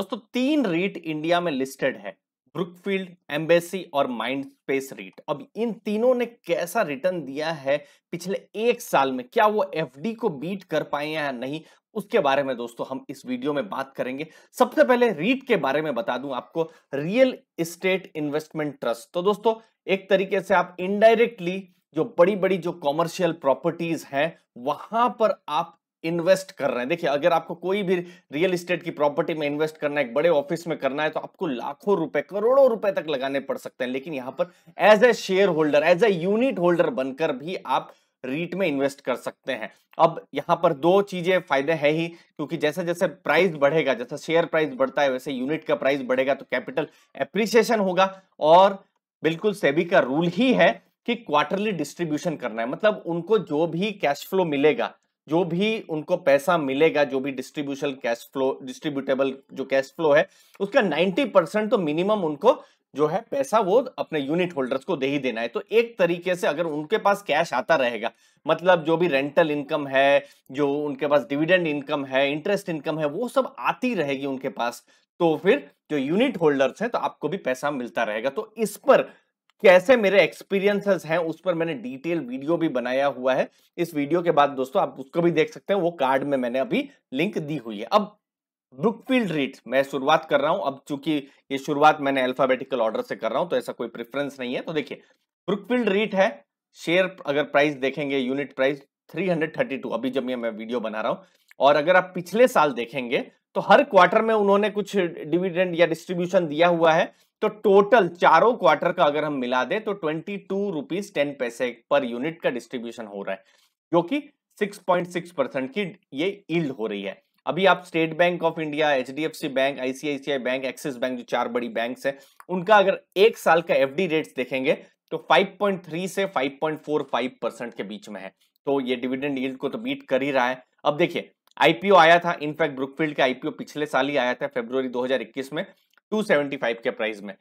दोस्तों तीन REIT India में लिस्टेड है ब्रुकफील्ड एम्बेसी और माइंड स्पेस रीट अब इन तीनों ने कैसा रिटर्न दिया है पिछले एक साल में क्या वो एफडी को बीट कर पाए या नहीं उसके बारे में दोस्तों हम इस वीडियो में बात करेंगे सबसे पहले रीट के बारे में बता दूं आपको रियल इस्टेट इन्वेस्टमेंट ट्रस्ट तो दोस्तों एक तरीके से आप इनडायरेक्टली जो बड़ी बड़ी जो कॉमर्शियल प्रॉपर्टीज हैं वहां पर आप इन्वेस्ट कर रहे हैं देखिए अगर आपको कोई भी रियल इस्टेट की प्रॉपर्टी में इन्वेस्ट करना है एक बड़े ऑफिस में करना है तो आपको लाखों रुपए करोड़ों रुपए तक लगाने पड़ सकते हैं लेकिन यहां पर as a shareholder as a unit holder बनकर भी आप रीट में इन्वेस्ट कर सकते हैं अब यहाँ पर दो चीजें फायदे है ही क्योंकि जैसे जैसे प्राइस बढ़ेगा जैसे शेयर प्राइस बढ़ता है वैसे यूनिट का प्राइस बढ़ेगा तो कैपिटल एप्रिसिएशन होगा और बिल्कुल सेबी का रूल ही है कि क्वार्टरली डिस्ट्रीब्यूशन करना है मतलब उनको जो भी कैश फ्लो मिलेगा जो भी उनको पैसा मिलेगा जो भी डिस्ट्रीब्यूशन कैश फ्लो डिस्ट्रीब्यूटेबल जो कैश फ्लो है उसका 90 परसेंट तो मिनिमम उनको जो है पैसा वो अपने यूनिट होल्डर्स को दे ही देना है तो एक तरीके से अगर उनके पास कैश आता रहेगा मतलब जो भी रेंटल इनकम है जो उनके पास डिविडेंड इनकम है इंटरेस्ट इनकम है वो सब आती रहेगी उनके पास तो फिर जो यूनिट होल्डर्स हैं तो आपको भी पैसा मिलता रहेगा तो इस पर कैसे मेरे एक्सपीरियंसेस हैं उस पर मैंने डिटेल वीडियो भी बनाया हुआ है इस वीडियो के बाद दोस्तों आप उसको भी देख सकते हैं वो कार्ड में मैंने अभी लिंक दी हुई है अब ब्रुकफील्ड रीट मैं शुरुआत कर रहा हूं अब चूंकि ये शुरुआत मैंने अल्फाबेटिकल ऑर्डर से कर रहा हूं तो ऐसा कोई प्रेफरेंस नहीं है तो देखिए ब्रुकफील्ड रीट है शेयर अगर प्राइस देखेंगे यूनिट प्राइस 332 अभी जब मैं वीडियो बना रहा हूं और अगर आप पिछले साल देखेंगे तो हर क्वार्टर में उन्होंने कुछ डिविडेंड या डिस्ट्रीब्यूशन दिया हुआ है तो टोटल चारों क्वार्टर का अगर हम मिला दें तो ट्वेंटी टू रुपीज टेन पैसे पर यूनिट का डिस्ट्रीब्यूशन हो रहा है जो कि 6.6 परसेंट की ये ईल्ड हो रही है अभी आप State Bank of India H bank ICICI bank Axis bank जो चार बड़ी बैंक है उनका अगर एक साल का एफ रेट्स देखेंगे तो 5.3 से 5.45 परसेंट के बीच में है तो ये डिविडेंड ईल्ड को तो बीट कर ही रहा है अब देखिए आईपीओ आया था इनफैक्ट ब्रुकफील्ड का आईपीओ पिछले साल ही आया था फेब्रुवरी 2021 में 275 के प्राइस में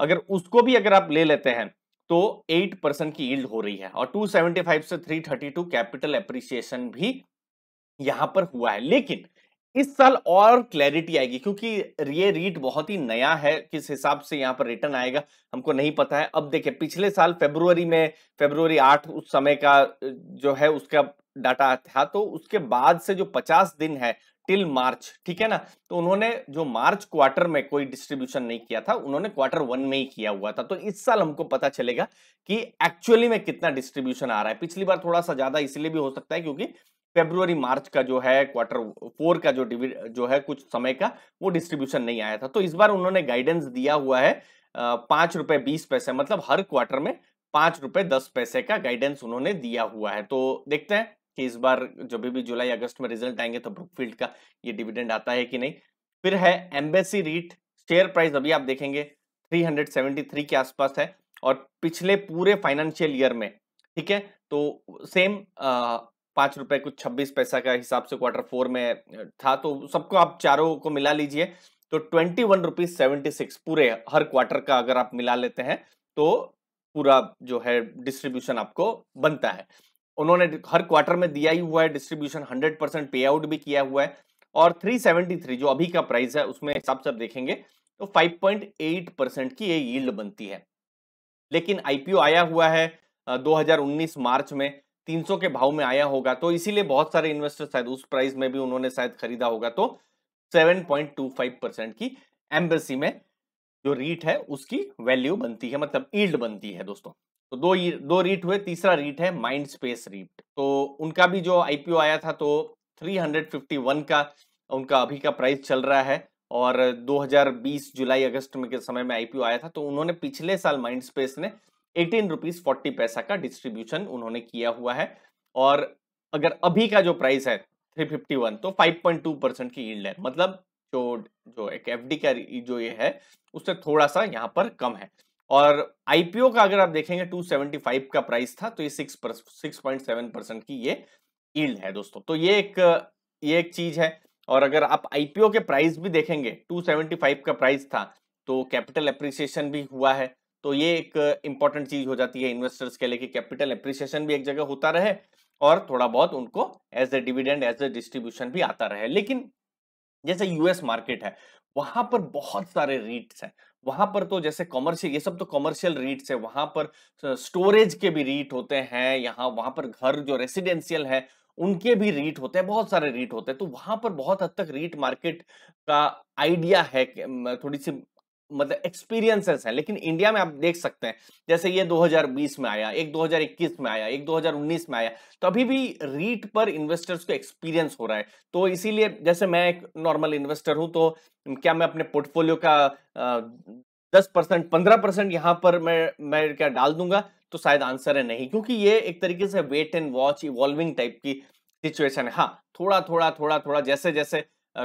अगर उसको भी अगर आप ले लेते हैं तो 8 परसेंट की ईल्ड हो रही है और 275 से 332 कैपिटल अप्रिसिएशन भी यहां पर हुआ है लेकिन इस साल और क्लैरिटी आएगी क्योंकि ये रीट बहुत ही नया है किस हिसाब से यहाँ पर रिटर्न आएगा हमको नहीं पता है अब देखिए पिछले साल फेब्रुवरी में फेब्रुवरी आठ उस समय का जो है उसका डाटा था तो उसके बाद से जो पचास दिन है टिल मार्च ठीक है ना तो उन्होंने जो मार्च क्वार्टर में कोई डिस्ट्रीब्यूशन नहीं किया था उन्होंने क्वार्टर वन में ही किया हुआ था तो इस साल हमको पता चलेगा कि एक्चुअली में कितना डिस्ट्रीब्यूशन आ रहा है पिछली बार थोड़ा सा ज्यादा इसलिए भी हो सकता है क्योंकि फेब्रुवरी मार्च का जो है क्वार्टर फोर का जो जो है कुछ समय का वो डिस्ट्रीब्यूशन नहीं आया था तो इस बार उन्होंने गाइडेंस दिया हुआ है पांच रुपए बीस पैसे मतलब हर क्वार्टर में पांच रुपए दस पैसे का गाइडेंस उन्होंने दिया हुआ है तो देखते हैं कि इस बार जब भी जुलाई अगस्त में रिजल्ट आएंगे तो ब्रुकफील्ड का ये डिविडेंड आता है कि नहीं फिर है एम्बेसी रीट शेयर प्राइस अभी आप देखेंगे 373 के आसपास है और पिछले पूरे फाइनेंशियल ईयर में ठीक है तो सेम पाँच रुपए कुछ छब्बीस पैसा का हिसाब से क्वार्टर फोर में था तो सबको आप चारों को मिला लीजिए तो twenty one rupees seventy six पूरे हर क्वार्टर का अगर आप मिला लेते हैं तो पूरा जो है डिस्ट्रीब्यूशन आपको बनता है उन्होंने हर क्वार्टर में दिया ही हुआ है distribution hundred percent payout भी किया हुआ है और थ्री सेवेंटी थ्री जो अभी का प्राइस है उसमें हिसाब से देखेंगे तो फाइव पॉइंट एट परसेंट की ये यील्ड बनती है लेकिन आईपीओ आया हुआ है दो हजार उन्नीस मार्च में 300 के भाव में आया होगा तो इसीलिए बहुत सारे इन्वेस्टर शायद उस प्राइस में भी उन्होंने शायद खरीदा होगा तो 7.25 परसेंट की एम्बेसी में जो रीट है उसकी वैल्यू बनती है मतलब ईल्ड बनती है दोस्तों तो दो दो रीट हुए तीसरा रीट है माइंड स्पेस रीट तो उनका भी जो आईपीओ आया था तो 351 का उनका अभी का प्राइस चल रहा है और 2020 जुलाई अगस्त में के समय में आईपीओ आया था तो उन्होंने पिछले साल माइंड स्पेस ने एटीन रुपीज फोर्टी पैसा का डिस्ट्रीब्यूशन उन्होंने किया हुआ है और अगर अभी का जो प्राइस है थ्री फिफ्टी वन तो फाइव पॉइंट टू परसेंट की ईल्ड है मतलब जो जो एक एफ डी का जो ये है उससे थोड़ा सा यहाँ पर कम है और आईपीओ का अगर आप देखेंगे टू सेवेंटी फाइव का प्राइस था तो ये six six point seven percent की ये ईल्ड है दोस्तों तो ये एक ये एक चीज है और अगर आप आईपीओ के प्राइस भी देखेंगे टू सेवेंटी फाइव का प्राइस था तो कैपिटल अप्रिसिएशन भी हुआ है तो ये एक इंपॉर्टेंट चीज हो जाती है इन्वेस्टर्स के लिए कि कैपिटल एप्रिसिएशन भी एक जगह होता रहे और थोड़ा बहुत उनको as a dividend as a distribution भी आता रहे लेकिन जैसे यूएस मार्केट है वहां पर बहुत सारे रीट्स हैं वहां पर तो जैसे कॉमर्शियल ये सब तो कॉमर्शियल रीट्स है वहां पर स्टोरेज के भी रीट होते हैं यहाँ वहां पर घर जो रेसिडेंशियल है उनके भी रीट होते हैं बहुत सारे रीट होते हैं तो वहां पर बहुत हद तक रीट मार्केट का आइडिया है थोड़ी सी मतलब एक्सपीरियंसेस हैं लेकिन इंडिया में आप देख सकते हैं जैसे ये 2020 में आया एक 2021 में आया एक 2019 में आया तो अभी भी रीट पर इन्वेस्टर्स को एक्सपीरियंस हो रहा है तो इसीलिए जैसे मैं एक नॉर्मल इन्वेस्टर हूं तो क्या मैं अपने पोर्टफोलियो का दस परसेंट पंद्रह परसेंट यहाँ पर मैं मैं क्या डाल दूंगा तो शायद आंसर है नहीं क्योंकि ये एक तरीके से wait and watch evolving type की सिचुएशन है हाँ थोड़ा थोड़ा थोड़ा थोड़ा जैसे जैसे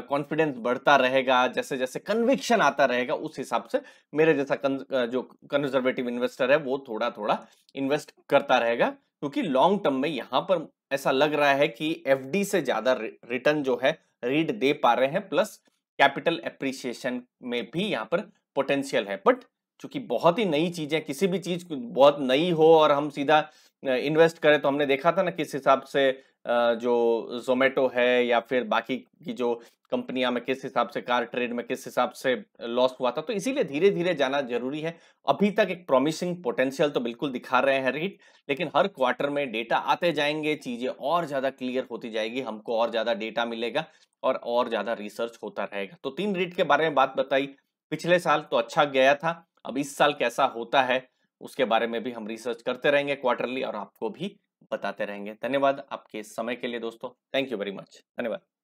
कॉन्फिडेंस बढ़ता रहेगा जैसे जैसे कन्विक्शन आता रहेगा उस हिसाब से मेरे जैसा कन, जो कंजर्वेटिव इन्वेस्टर है वो थोड़ा थोड़ा इन्वेस्ट करता रहेगा क्योंकि लॉन्ग टर्म में यहाँ पर ऐसा लग रहा है कि एफ से ज्यादा रिटर्न जो है रीड दे पा रहे हैं प्लस कैपिटल एप्रिसिएशन में भी यहाँ पर पोटेंशियल है बट चूंकि बहुत ही नई चीजें किसी भी चीज बहुत नई हो और हम सीधा इन्वेस्ट करें तो हमने देखा था ना किस हिसाब से जो जोमेटो है या फिर बाकी की जो कंपनियां में किस हिसाब से कार ट्रेड में किस हिसाब से लॉस हुआ था तो इसीलिए धीरे धीरे जाना जरूरी है अभी तक एक प्रॉमिसिंग पोटेंशियल तो बिल्कुल दिखा रहे हैं रेट लेकिन हर क्वार्टर में डेटा आते जाएंगे चीज़ें और ज़्यादा क्लियर होती जाएगी हमको और ज़्यादा डेटा मिलेगा और और ज़्यादा रिसर्च होता रहेगा तो तीन रेट के बारे में बात बताई पिछले साल तो अच्छा गया था अब इस साल कैसा होता है उसके बारे में भी हम रिसर्च करते रहेंगे क्वार्टरली और आपको भी बताते रहेंगे धन्यवाद आपके समय के लिए दोस्तों थैंक यू वेरी मच धन्यवाद